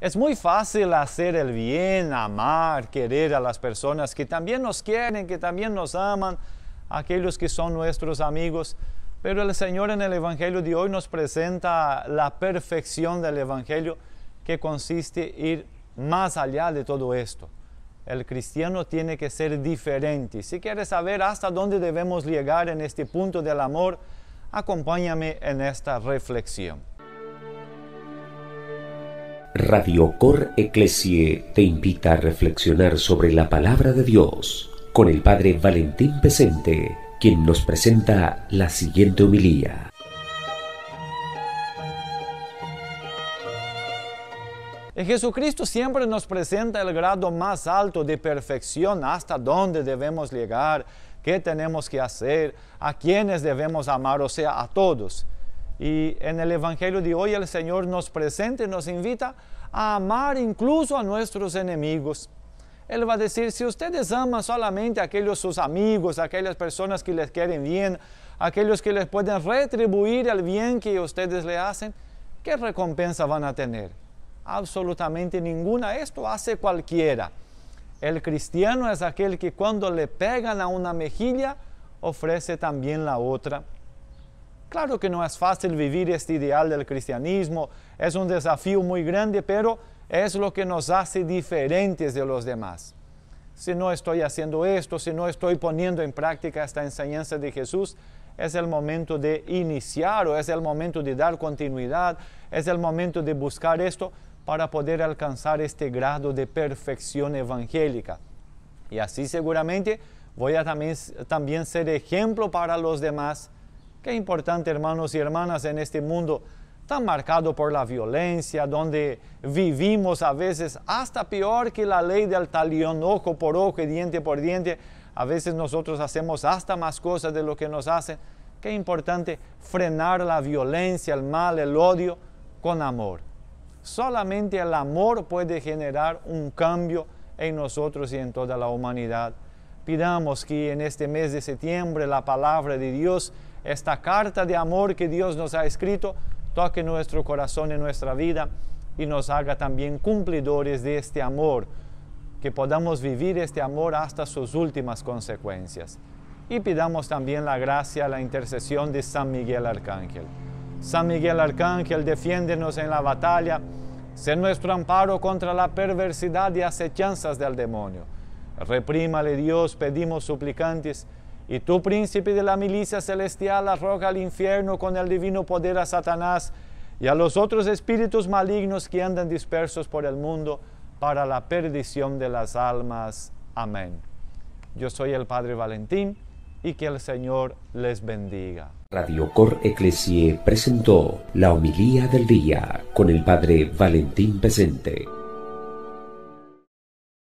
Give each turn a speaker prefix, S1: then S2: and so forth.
S1: Es muy fácil hacer el bien, amar, querer a las personas que también nos quieren, que también nos aman, aquellos que son nuestros amigos. Pero el Señor en el Evangelio de hoy nos presenta la perfección del Evangelio que consiste en ir más allá de todo esto. El cristiano tiene que ser diferente. Si quieres saber hasta dónde debemos llegar en este punto del amor, acompáñame en esta reflexión.
S2: Radio Cor Ecclesie te invita a reflexionar sobre la palabra de Dios con el Padre Valentín Pesente, quien nos presenta la siguiente homilía.
S1: En Jesucristo siempre nos presenta el grado más alto de perfección hasta dónde debemos llegar, qué tenemos que hacer, a quienes debemos amar, o sea, a todos. Y en el Evangelio de hoy el Señor nos presenta y nos invita a amar incluso a nuestros enemigos. Él va a decir, si ustedes aman solamente a aquellos sus amigos, a aquellas personas que les quieren bien, a aquellos que les pueden retribuir el bien que ustedes le hacen, ¿qué recompensa van a tener? Absolutamente ninguna. Esto hace cualquiera. El cristiano es aquel que cuando le pegan a una mejilla, ofrece también la otra. Claro que no es fácil vivir este ideal del cristianismo, es un desafío muy grande, pero es lo que nos hace diferentes de los demás. Si no estoy haciendo esto, si no estoy poniendo en práctica esta enseñanza de Jesús, es el momento de iniciar o es el momento de dar continuidad, es el momento de buscar esto para poder alcanzar este grado de perfección evangélica. Y así seguramente voy a también, también ser ejemplo para los demás Qué importante, hermanos y hermanas, en este mundo tan marcado por la violencia, donde vivimos a veces hasta peor que la ley del talión, ojo por ojo y diente por diente. A veces nosotros hacemos hasta más cosas de lo que nos hacen. Qué importante frenar la violencia, el mal, el odio con amor. Solamente el amor puede generar un cambio en nosotros y en toda la humanidad. Pidamos que en este mes de septiembre la palabra de Dios esta carta de amor que Dios nos ha escrito toque nuestro corazón y nuestra vida y nos haga también cumplidores de este amor, que podamos vivir este amor hasta sus últimas consecuencias. Y pidamos también la gracia, a la intercesión de San Miguel Arcángel. San Miguel Arcángel, defiéndenos en la batalla, sé nuestro amparo contra la perversidad y acechanzas del demonio. Reprímale Dios, pedimos suplicantes, y tú, príncipe de la milicia celestial, arroja al infierno con el divino poder a Satanás y a los otros espíritus malignos que andan dispersos por el mundo para la perdición de las almas. Amén. Yo soy el Padre Valentín y que el Señor les bendiga.
S2: Radio Cor presentó la homilía del día con el Padre Valentín presente.